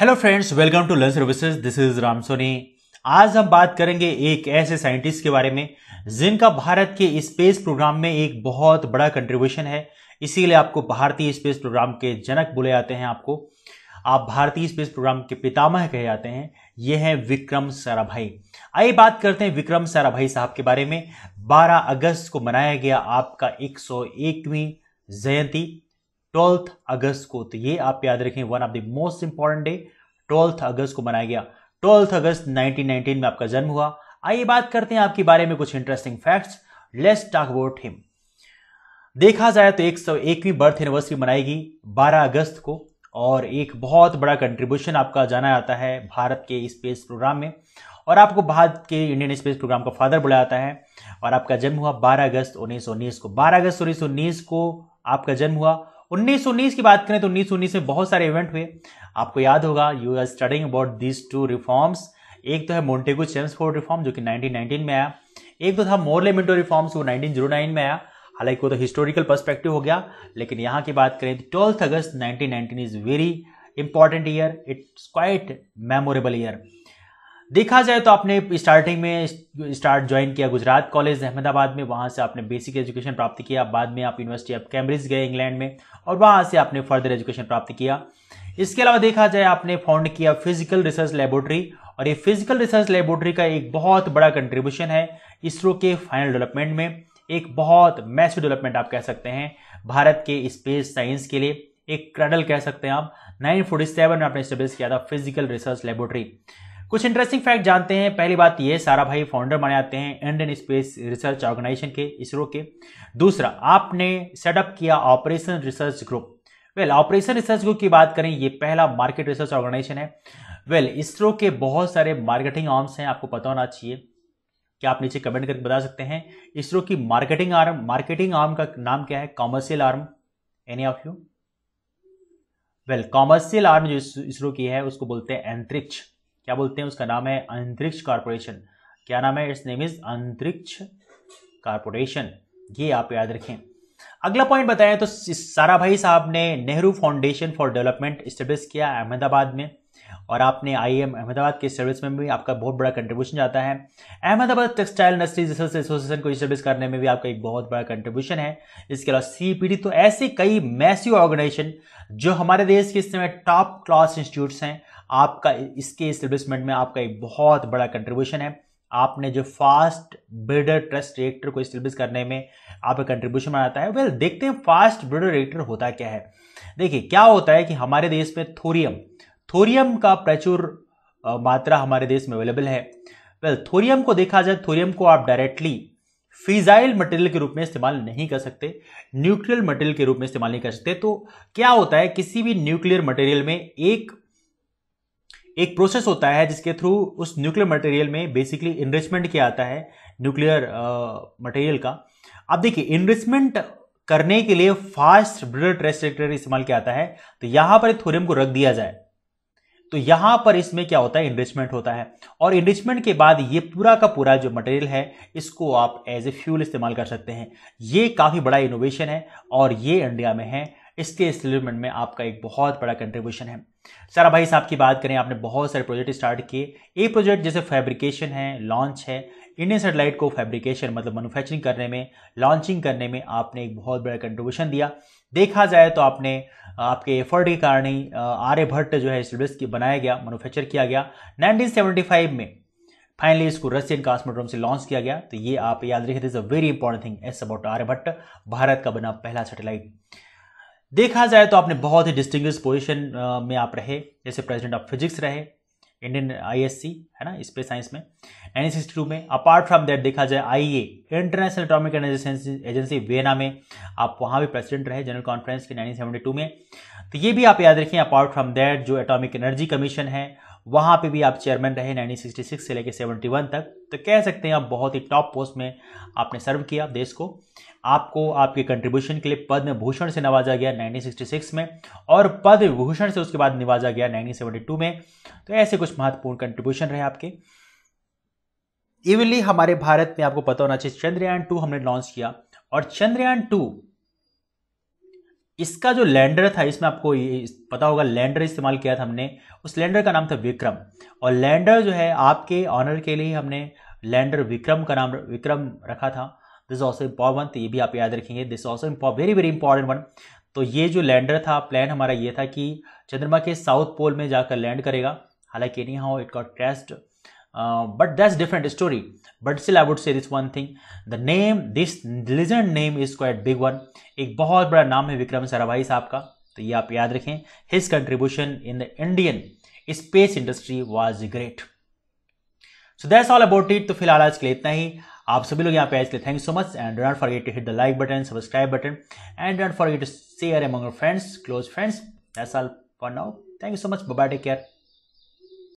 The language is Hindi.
hello friends welcome to learn services this is Ram Soni आज हम बात करेंगे एक ऐसे साइंटिस्ट के बारे में जिनका भारत के स्पेस प्रोग्राम में एक बहुत बड़ा कंट्रीब्यूशन है इसीलिए आपको भारतीय स्पेस प्रोग्राम के जनक बोले जाते हैं आपको आप भारतीय स्पेस प्रोग्राम के पितामह कहे जाते हैं ये हैं विक्रम साराभाई आइए बात करते हैं विक्रम साराभाई साहब के बारे में 12 अगस्त को मनाया गया आपका 101वीं जयंती ट्वेल्थ अगस्त को तो ये आप याद रखें one of the most important day twelfth अगस्त को मनाया गया ट्वेल्थ अगस्त 1919 में आपका जन्म हुआ आइए बात करते हैं आपके बारे में कुछ interesting facts let's talk about him देखा जाए तो एक सौ एकवीं बर्थ एनिवर्सरी मनाएगी 12 अगस्त को और एक बहुत बड़ा कंट्रीब्यूशन आपका जाना जाता है भारत के स्पेस प्रोग्राम में और आपको भारत के इंडियन स्पेस प्रोग्राम का फादर बुलाया जाता है और आपका जन्म हुआ 12 अगस्त 1919 को 12 अगस्त 1919 को आपका जन्म हुआ उन्नीस की बात करें तो उन्नीस में बहुत सारे इवेंट हुए आपको याद होगा you are studying about these two reforms एक तो है मोन्टेगो चेम्सफोर्ड रिफॉर्म जो कि 1919 में आया एक तो था मोरले मिंटो रिफॉर्म्स वो 1909 में आया हालांकि वो तो हिस्टोरिकल पर्सपेक्टिव हो गया लेकिन यहाँ की बात करें तो twelfth August 1919 is very important year it's quite memorable year देखा जाए तो आपने स्टार्टिंग में स्टार्ट ज्वाइन किया गुजरात कॉलेज अहमदाबाद में वहाँ से आपने बेसिक एजुकेशन प्राप्त किया बाद में आप यूनिवर्सिटी ऑफ कैम्ब्रिज गए इंग्लैंड में और वहाँ से आपने फर्दर एजुकेशन प्राप्त किया इसके अलावा देखा जाए आपने फाउंड किया फिजिकल रिसर्च लेबोरेटरी और ये फिजिकल रिसर्च लेबोरेटरी का एक बहुत बड़ा कंट्रीब्यूशन है इसरो के फाइनल डेवलपमेंट में एक बहुत मैसिव डेवलपमेंट आप कह सकते हैं भारत के स्पेस साइंस के लिए एक क्रडल कह सकते हैं आप 947 में आपने स्टेब्लिश किया था फिजिकल रिसर्च लेबोरेटरी कुछ इंटरेस्टिंग फैक्ट जानते हैं पहली बात ये सारा भाई फाउंडर माने जाते हैं इंडियन स्पेस रिसर्च ऑर्गेनाइजेशन के इसरो के दूसरा आपने सेटअप किया operation research group well operation research group की बात करें ये पहला मार्केट रिसर्च ऑर्गेनाइजेशन है वेल well, इसरो के बहुत सारे मार्केटिंग आर्म्स हैं आपको पता होना चाहिए क्या आप नीचे कमेंट करके बता सकते हैं इसरो की मार्केटिंग आर्म मार्केटिंग आर्म का नाम क्या है commercial arm any of you well commercial arm जो इसरो की है उसको बोलते हैं अंतरिक्ष क्या बोलते हैं उसका नाम है अंतरिक्ष कॉरपोरेशन क्या नाम है its name is Antrix corporation ये आप याद रखें अगला पॉइंट बताएं तो सारा भाई साहब ने Nehru foundation for development establish किया अहमदाबाद में और आपने आई एम अहमदाबाद के सर्विस में भी आपका बहुत बड़ा कंट्रीब्यूशन जाता है Ahmedabad textile industries research association को सर्विस करने में भी आपका एक बहुत बड़ा कंट्रीब्यूशन है इसके अलावा सीपीडी तो ऐसे कई मैसिव ऑर्गेनाइजेशन जो हमारे देश के इस समय टॉप क्लास इंस्टीट्यूट्स हैं आपका इसके इस में आपका एक बहुत बड़ा कंट्रीब्यूशन है आपने जो फास्ट ब्रिडर ट्रस्ट रिएक्टर को स्टेब्लिश करने में आपका कंट्रीब्यूशन बनाता है वेल देखते हैं फास्ट ब्रिडर रिएक्टर होता क्या है देखिए क्या होता है कि हमारे देश में थोरियम थोरियम का प्रचुर मात्रा हमारे देश में अवेलेबल है वेल थोरियम को देखा जाए थोरियम को आप डायरेक्टली फिजाइल मटेरियल के रूप में इस्तेमाल नहीं कर सकते न्यूक्लियर मटेरियल के रूप में इस्तेमाल नहीं कर सकते तो क्या होता है किसी भी न्यूक्लियर मटेरियल में एक एक प्रोसेस होता है जिसके थ्रू उस न्यूक्लियर मटेरियल में बेसिकली इनरिचमेंट किया जाता है न्यूक्लियर मटेरियल का अब देखिए इनरिचमेंट करने के लिए फास्ट ब्रिडर ट्रेस्ट इस्तेमाल किया जाता है तो यहां पर थोरियम को रख दिया जाए तो यहां पर इसमें क्या होता है इनरिचमेंट होता है और इनरिचमेंट के बाद ये पूरा का पूरा जो मटेरियल है इसको आप एज ए फ्यूल इस्तेमाल कर सकते हैं ये काफी बड़ा इनोवेशन है और ये इंडिया में है इसके सेटलमेंट में आपका एक बहुत बड़ा कंट्रीब्यूशन है सारा भाई साहब की बात करें आपने बहुत सारे प्रोजेक्ट स्टार्ट किए एक प्रोजेक्ट जैसे फैब्रिकेशन है लॉन्च है इंडियन सेटेलाइट को फैब्रिकेशन मतलब मैनुफैक्चरिंग करने में लॉन्चिंग करने में आपने एक बहुत बड़ा कंट्रीब्यूशन दिया देखा जाए तो आपने आपके एफर्ट के कारण ही आर्यभट्ट जो है सिलेबस की बनाया गया मैनुफैक्चर किया गया 1975 में फाइनली इसको रशियन कास्मोड्रोम से लॉन्च किया गया तो ये आप याद रखिए this a very important thing as about Aryabhata Bharat का बना पहला सैटेलाइट देखा जाए तो आपने बहुत ही डिस्टिंग पोजिशन में आप रहे जैसे प्रेसिडेंट ऑफ फिजिक्स रहे इंडियन आईएससी है ना स्पेस साइंस में एन सिक्सटी टू में अपार्ट फ्रॉम दैट देखा जाए I A international atomic energy agency Vienna में आप वहाँ भी प्रेसिडेंट रहे जनरल कॉन्फ्रेंस के 1972 में तो ये भी आप याद रखें अपार्ट फ्रॉम दैट जो एटॉमिक एनर्जी कमीशन है वहाँ पे भी आप चेयरमैन रहे 1966 से लेकर 71 तक तो कह सकते हैं आप बहुत ही टॉप पोस्ट में आपने सर्व किया देश को आपको आपके कंट्रीब्यूशन के लिए पद्म भूषण से नवाजा गया 1966 में और पद्म भूषण से उसके बाद नवाजा गया 1972 में तो ऐसे कुछ महत्वपूर्ण कंट्रीब्यूशन रहे आपके इवनली हमारे भारत में आपको पता होना चाहिए चंद्रयान टू हमने लॉन्च किया और चंद्रयान टू इसका जो लैंडर था इसमें आपको ये पता होगा लैंडर इस्तेमाल किया था हमने उस लैंडर का नाम था विक्रम और लैंडर जो है आपके ऑनर के लिए हमने लैंडर विक्रम का नाम विक्रम रखा था दिस ऑल्सो इम्पॉर्टेंट ये भी आप याद रखेंगे this also very very important one तो ये जो लैंडर था प्लान हमारा ये था कि चंद्रमा के साउथ पोल में जाकर लैंड करेगा हालांकि नहीं how it got test uh, but that's different story but still i would say this one thing the name this legend name is quite big one ek bahut bada naam hai vikram sarabhai sahab ka to ye aap yaad rakhein his contribution in the indian space industry was great so that's all about it to filhal aaj ke liye itna hi आप सभी लोग यहाँ पे आज के thank you so much and don't forget to hit the like button subscribe button and don't forget to share among friends close friends that's all for now thank you so much bye take care